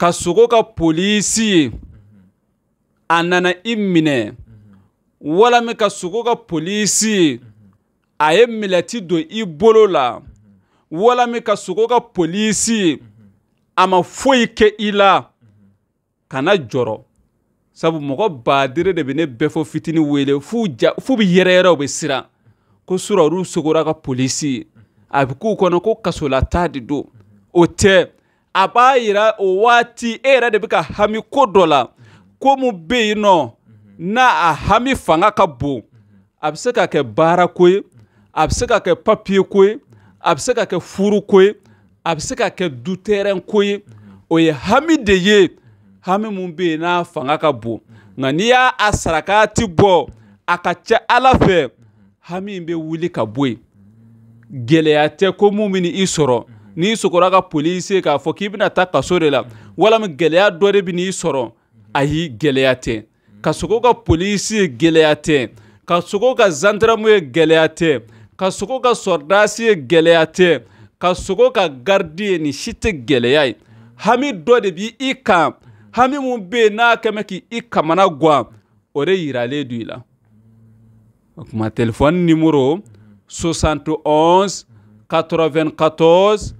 ka sogo ka polisi ye a nana i minɛ walami ka sogo ka polisi ye a ye milɛti don i bolo la walami ka sogo ka polisi ye a ma foyi kɛ i la kana jɔrɔ sabu mɔgɔ baadere de be ne bɛɛ fɔ fitini wele f'u ja f'u bɛ yɛrɛyɛrɛ u bɛ siran ko sura olu sogora ka polisi ye a bɛ k'u kɔnɔ ko kasolata de do o tɛ a b'a yira o waati e yɛrɛ de bɛ ka hami ko dɔ la ko mun bɛ yen nɔ n'a a hami fanga ka bon a bɛ se ka kɛ baara ko ye a bɛ se ka kɛ papiye ko ye a bɛ se ka kɛ furu ko ye a bɛ se ka kɛ du tɛrɛn ko ye o ye hami de ye hami min bɛ yen n'a fanga ka bon nka n'i y'a a sara ti bɔ a ka ca ala fɛ hami in bɛ wuli ka bɔ yen gɛlɛya tɛ ko mun bɛ n'i sɔrɔ. n'i sokora ka polisi k'a fɔ k'i bɛna ta kaso de la walima gɛlɛya dɔ de bɛ n'i sɔrɔ ayi gɛlɛya tɛ ka sogo ka polisi ye gɛlɛya ka sogo ka zantaramu ye gɛlɛya tɛ ka sogo ka sɔridasi ye gɛlɛya tɛ ka sogo ka garidi ye nin si tɛ gɛlɛya hami dɔ de b'i i kan hami mu be n'a kɛmɛ k'i kamana gan o de yiralen don i la o tuma telefɔni 71 94